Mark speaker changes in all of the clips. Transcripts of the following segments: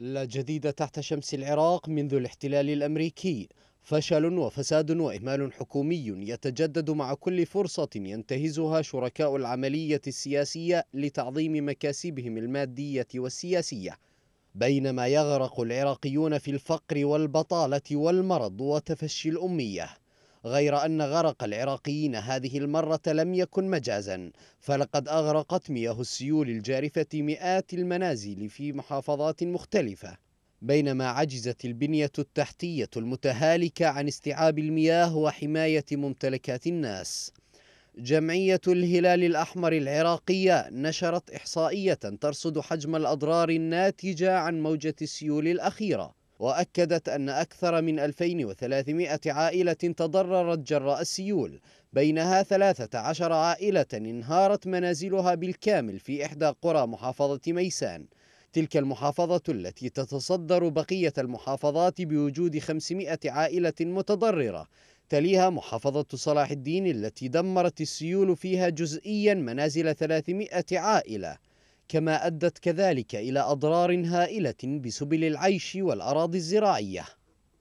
Speaker 1: لا جديد تحت شمس العراق منذ الاحتلال الأمريكي فشل وفساد وإهمال حكومي يتجدد مع كل فرصة ينتهزها شركاء العملية السياسية لتعظيم مكاسبهم المادية والسياسية بينما يغرق العراقيون في الفقر والبطالة والمرض وتفشي الأمية غير أن غرق العراقيين هذه المرة لم يكن مجازا فلقد أغرقت مياه السيول الجارفة مئات المنازل في محافظات مختلفة بينما عجزت البنية التحتية المتهالكة عن استيعاب المياه وحماية ممتلكات الناس جمعية الهلال الأحمر العراقية نشرت إحصائية ترصد حجم الأضرار الناتجة عن موجة السيول الأخيرة وأكدت أن أكثر من 2300 عائلة تضررت جراء السيول بينها 13 عائلة انهارت منازلها بالكامل في إحدى قرى محافظة ميسان تلك المحافظة التي تتصدر بقية المحافظات بوجود 500 عائلة متضررة تليها محافظة صلاح الدين التي دمرت السيول فيها جزئيا منازل 300 عائلة كما أدت كذلك إلى أضرار هائلة بسبل العيش والأراضي الزراعية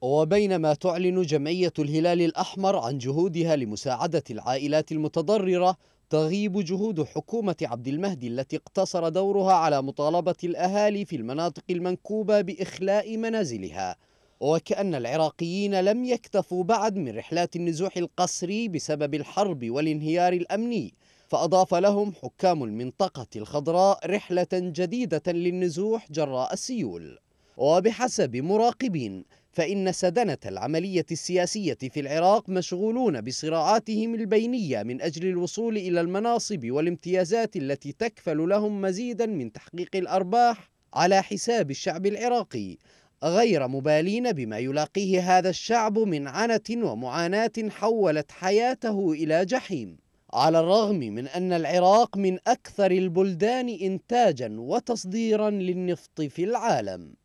Speaker 1: وبينما تعلن جمعية الهلال الأحمر عن جهودها لمساعدة العائلات المتضررة تغيب جهود حكومة عبد المهدي التي اقتصر دورها على مطالبة الأهالي في المناطق المنكوبة بإخلاء منازلها وكأن العراقيين لم يكتفوا بعد من رحلات النزوح القسري بسبب الحرب والانهيار الأمني فأضاف لهم حكام المنطقة الخضراء رحلة جديدة للنزوح جراء السيول وبحسب مراقبين فإن سدنة العملية السياسية في العراق مشغولون بصراعاتهم البينية من أجل الوصول إلى المناصب والامتيازات التي تكفل لهم مزيدا من تحقيق الأرباح على حساب الشعب العراقي غير مبالين بما يلاقيه هذا الشعب من عنة ومعاناة حولت حياته إلى جحيم على الرغم من أن العراق من أكثر البلدان إنتاجا وتصديرا للنفط في العالم